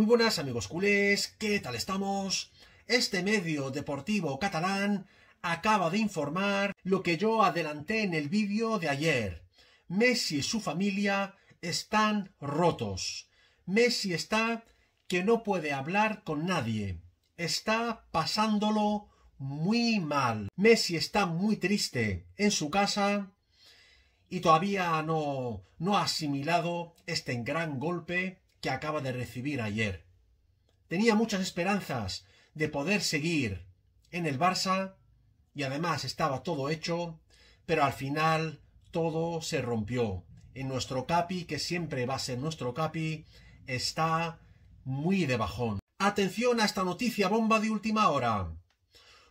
Muy buenas amigos culés, ¿qué tal estamos? Este medio deportivo catalán acaba de informar lo que yo adelanté en el vídeo de ayer. Messi y su familia están rotos. Messi está que no puede hablar con nadie. Está pasándolo muy mal. Messi está muy triste en su casa y todavía no, no ha asimilado este gran golpe que acaba de recibir ayer. Tenía muchas esperanzas de poder seguir en el Barça y además estaba todo hecho, pero al final todo se rompió. En nuestro capi, que siempre va a ser nuestro capi, está muy de bajón. Atención a esta noticia bomba de última hora.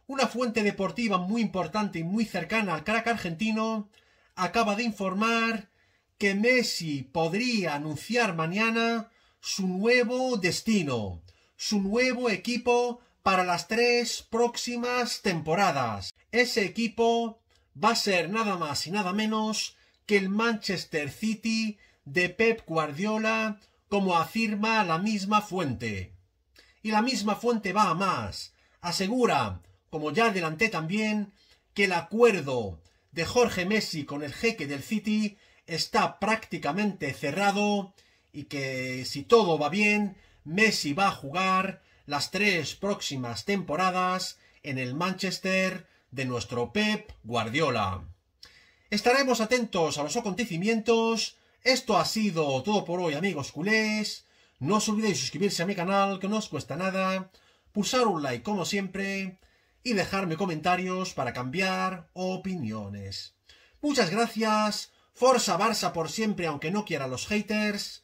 Una fuente deportiva muy importante y muy cercana al crack argentino acaba de informar que Messi podría anunciar mañana su nuevo destino, su nuevo equipo para las tres próximas temporadas. Ese equipo va a ser nada más y nada menos que el Manchester City de Pep Guardiola, como afirma la misma fuente. Y la misma fuente va a más. Asegura, como ya adelanté también, que el acuerdo de Jorge Messi con el jeque del City está prácticamente cerrado y que si todo va bien, Messi va a jugar las tres próximas temporadas en el Manchester de nuestro Pep Guardiola. Estaremos atentos a los acontecimientos. Esto ha sido todo por hoy amigos culés. No os olvidéis suscribirse a mi canal que no os cuesta nada, pulsar un like como siempre y dejarme comentarios para cambiar opiniones. Muchas gracias. Forza Barça por siempre aunque no quieran los haters